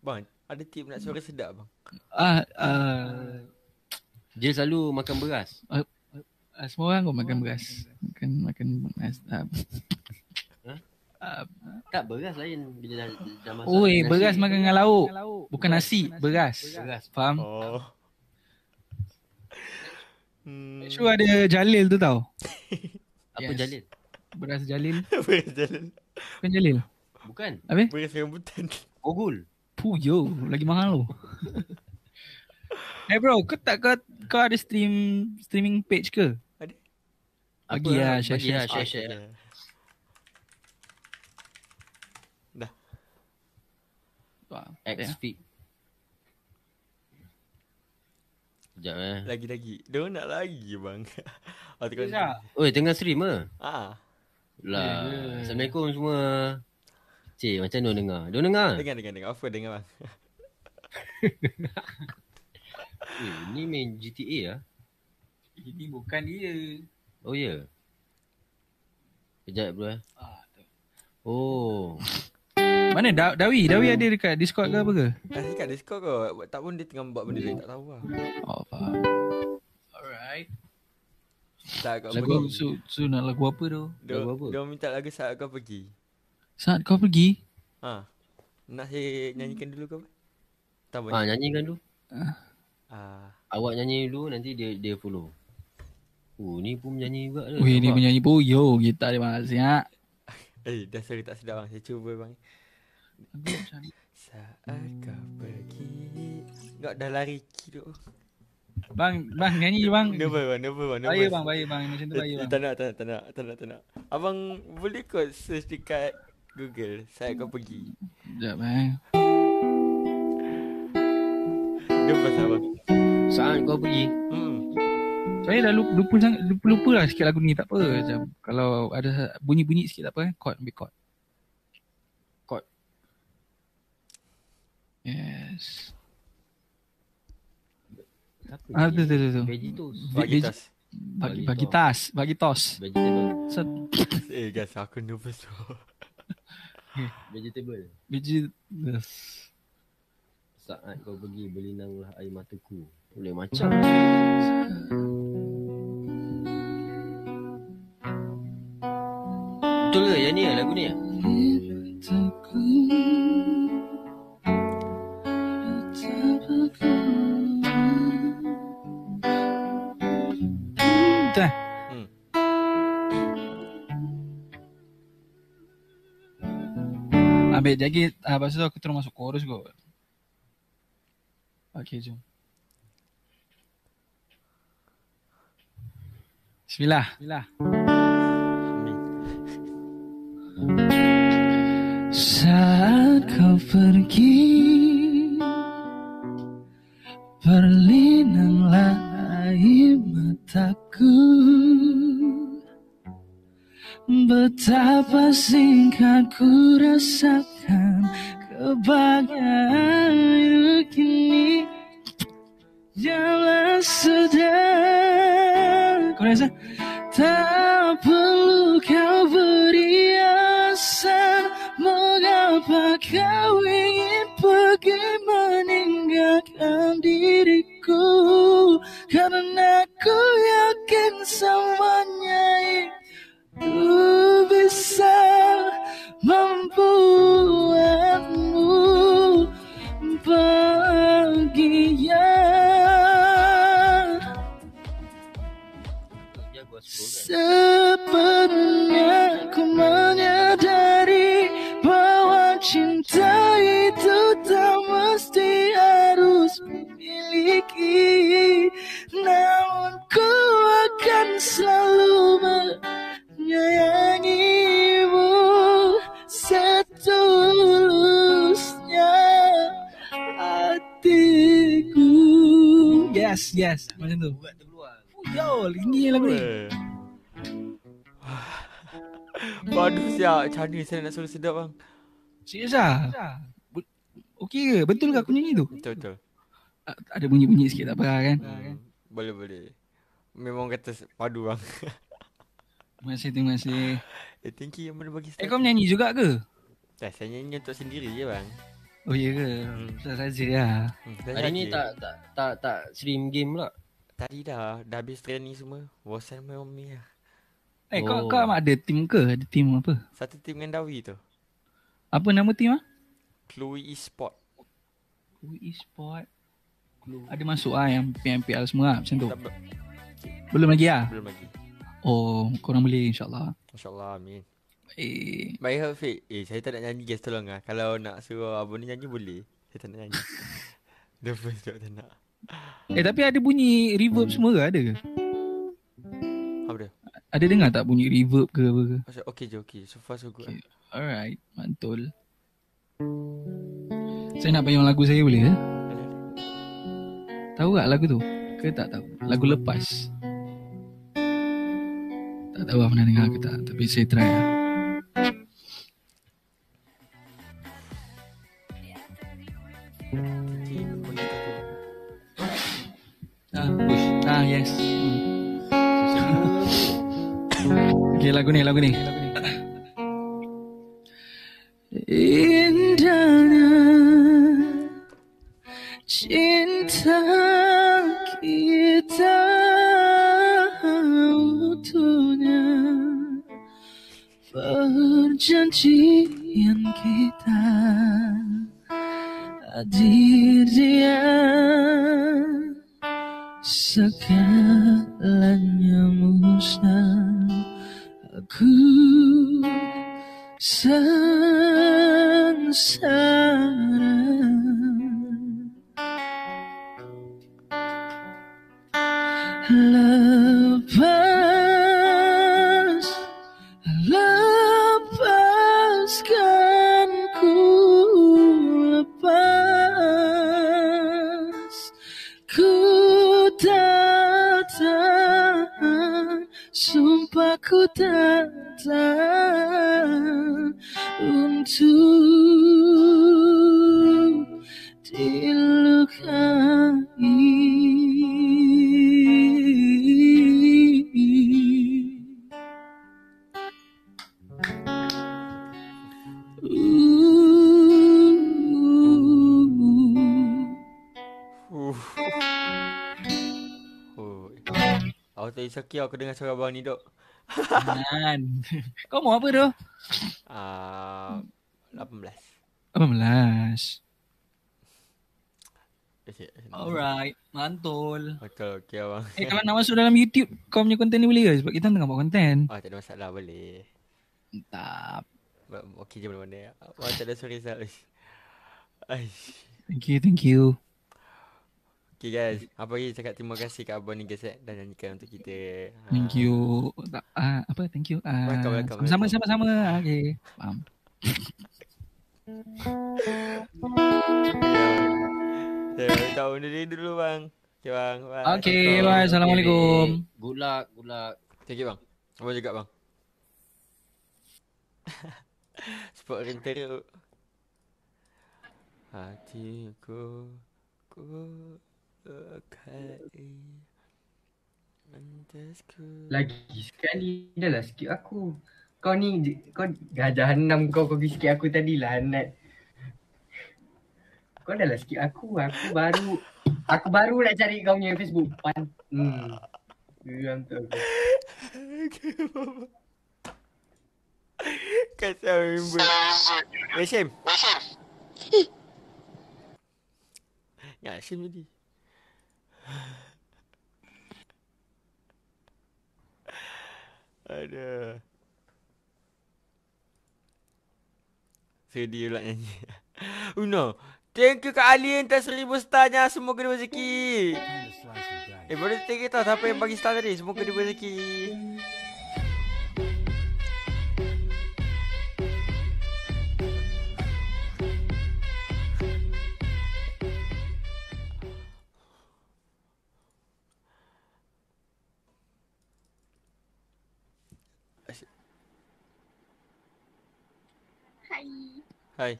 Bang, ada tip nak suara sedap bang? Ah, ah. dia selalu makan beras. Uh, uh, semua orang kau makan beras. Makan makan beras. Uh. Ah. Huh? tak beras lain bila dah, dah masak. Oi, nasi. beras makan dengan lauk. Bukan nasi, beras. Beras. Faham? Oh. Hmm. Sure ada Jalil tu tau. Apa yes. Jalil? Beras Jalil. beras Jalil. Bukan Jalil. Bukan. Apa? Beras rambutan. Gogul. Puyo Lagi mahal lo. Hey eh, bro Kau tak kau, kau ada stream Streaming page ke Ada Bagi ya, Share share lah Share share Dah XP ya. Sekejap eh Lagi-lagi Dia nak lagi bang Oh tengah Oi, tengah stream ke? Ah. Lah yeah. Ya Assalamualaikum semua Cik, macam mana dengar? Dia dengar? Dengar, dengar, dengar. Apa dengar, bang? eh, ni main GTA lah. Ini bukan dia. Oh, ya? Yeah. Kejap, bro. Eh. Ah, oh. Mana da Dawi? Hmm. Dawi ada dekat Discord ke hmm. apa ke? Ada eh, dekat Discord ke? Tak pun dia tengah buat benda dia tak tahu lah. Oh, faham. Alright. Tak, lagu, su, su nak lagu apa tu? Dia, lagu apa? minta lagu saat kau pergi. Saat kau pergi ha. Nak saya nyanyikan dulu ke apa? Ha, nyanyikan dulu ha. Uh. Awak nyanyi dulu nanti dia dia follow Oh ni pun menyanyi juga Weh ni nampak. menyanyi pun yo kita dia banget ya. Eh dah sorry tak sedap bang Saya cuba bang Saat kau pergi Enggak dah lari kiduk Bang, bang nyanyi bang. Nerve bang, nerve bang, nerve. bang, bayu bang, macam tu eh, bayu eh, bang. Tak tak nak, tak nak. Abang boleh kot search dekat Google Saya kau pergi Sekejap eh Dia pasal apa Saat kau pergi hmm. Saya dah lupa, lupa, lupa, lupa, lupa lah sikit lagu ni tak apa Macam kalau ada bunyi-bunyi sikit tak apa eh Chord ambil chord Chord Yes Apa ah, tu tu tu Vegetus Vegetus Bagi tas Bagi tos Vegetus Eh guys aku nervous tu Hmm. Vegetable. Vegetable. Saat kau pergi berlinanglah air mataku. Boleh macam. Hmm. Betul ke? Yang ni lagu ni? Yeah. Hmm. Boleh jadi ah pasal tu aku terus masuk chorus kau. Okey jom. Bismillah. Bismillah. Saat kau pergi Perlindunglah air mataku Betapa singkat ku rasakan rasakan kebahagiaan kini jalan sedang kau rasa tak perlu kau beri alasan mengapa kau ingin pergi meninggalkan diriku karena ku yakin semuanya itu bisa mampu Sebenarnya ku menyadari bahwa cinta itu tak mesti harus memiliki Namun ku akan selalu menyayangimu Setulusnya hatiku Yes, yes, macam itu Sedap macam mana saya nak suruh sedap bang Serius lah Okey oh, ke? Betul ke aku nyanyi tu? Betul betul Ada bunyi-bunyi sikit tak apa lah, kan? Hmm, Boleh boleh Memang kata padu bang Terima kasih, terima kasih. Eh, thank you yang mana bagi saya. Eh, kau menyanyi juga ke? Tak, eh, saya nyanyi untuk sendiri je, bang. Oh, iya ke? Hmm. saja ya. lah. Hmm, Hari ni tak, tak tak tak stream game pula? Tadi dah. Dah habis training semua. Bosan memang ni lah. Eh oh. kau kau ada team ke? Ada team apa? Satu team dengan Dawi tu. Apa nama team ah? Chloe Esport. Chloe Esport. Ada masuk ah yang PMPL semua ah macam tu. Tak, belum lagi ah? Belum lagi. Oh, korang boleh insya-Allah. Insya-Allah amin. Eh. Baik. Baik Hafi. Eh saya tak nak nyanyi guys tolong ah. Kalau nak suruh abang ni nyanyi boleh. Saya tak nak nyanyi. The first tak nak. Eh tapi ada bunyi reverb semua ke ada ke? Ada dengar tak bunyi reverb ke apa ke? Okay, okay je, okay. So far so good. Okay. Alright, mantul. Saya nak bayang lagu saya boleh ke? Ya? Tahu tak lagu tu? Ke tak tahu? Lagu lepas. Tak tahu apa pernah dengar ke tak. Tapi saya try lah. Ah, push. Ah, yes. Hmm. Okay lagu ni lagu ni. Lagu ni. okay aku dengar suara abang ni dok. Man. Kau mau apa tu? Ah uh, 18. 18. Alright, mantul. Okay, okay abang. Eh, kalau nak masuk dalam YouTube, kau punya konten ni boleh ke? Sebab kita tengah buat konten. Oh, ah, tak ada masalah, boleh. Entah. Okay je mana-mana. Oh, tak ada sorry, Zal. Thank you, thank you. Okay guys, apa lagi cakap terima kasih kat Abang ni guys eh dah nyanyikan untuk kita. Thank ha. you. Uh, apa thank you. Uh, welcome, sama, welcome. sama sama ah, Okay. Faham. Saya tak undur diri dulu bang. Okay bang. bang. Okay, bye. Okay. Assalamualaikum. Good luck, good luck. Thank you bang. Apa juga bang. Sport ring teruk. Hatiku. Good. Lagi sekali dah lah sikit aku. Kau ni, kau dah jahannam kau kau sikit aku tadi lah, Anat. Kau dah lah sikit aku. Aku baru, aku baru nak cari kau punya Facebook. Pan. Hmm. Geram tu aku. Kasi aku Ya, Wesim ya, tadi. Aduh. Sedih pula nyanyi. Uno. Oh, Thank you Kak Ali yang tak seribu starnya. Semoga dia rezeki. Eh, boleh tinggi tau siapa yang bagi star tadi. Semoga dia rezeki. Hai.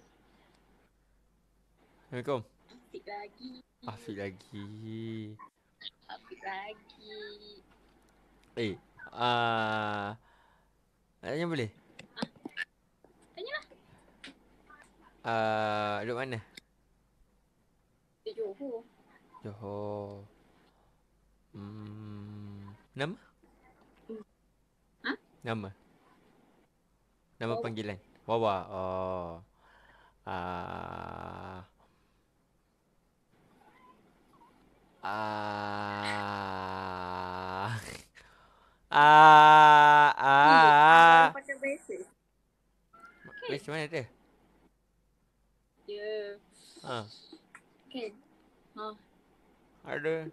Assalamualaikum. Afiq lagi. Afiq lagi. Afiq lagi. Eh, ah. Uh, tanya boleh? Ha? Tanyalah. Ah, uh, duduk mana? Di Johor. Johor. Hmm, nama? Ha? Nama. Nama Wawa. panggilan. Wawa. Oh. Ah. Uh, ah. Uh, ah. Uh, ah. Uh, uh. Macam mana Yeah. Ha. Okay. Ha. Ada.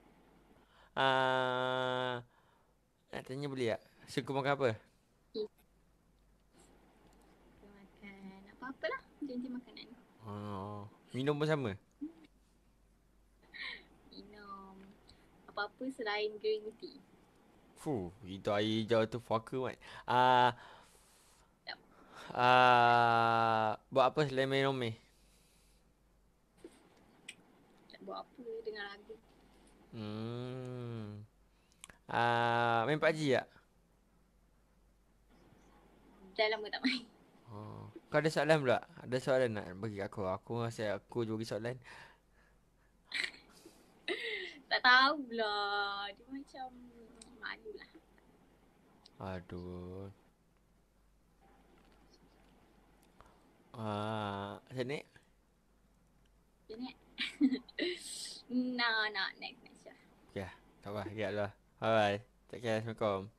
Ah. Uh, nak tanya boleh tak? Suka makan apa? Makan apa-apalah. Ganti makanan. Oh, minum pun sama. Minum apa-apa selain green tea. Fuh, itu air hijau tu fucker kan. Ah. ah buat apa selain minum ni? buat apa dengan lagu. Hmm. Ah, uh, main PUBG tak? Dah lama tak main. Kau ada soalan pula? Ada soalan nak bagi kat aku? Aku rasa aku je bagi soalan. tak tahu pula. Dia macam malu lah. Aduh. Ah, sini. Sini. Nah, nah, next next. Lah. Ya, tak apa. Ya lah. Alright. Take care. Assalamualaikum.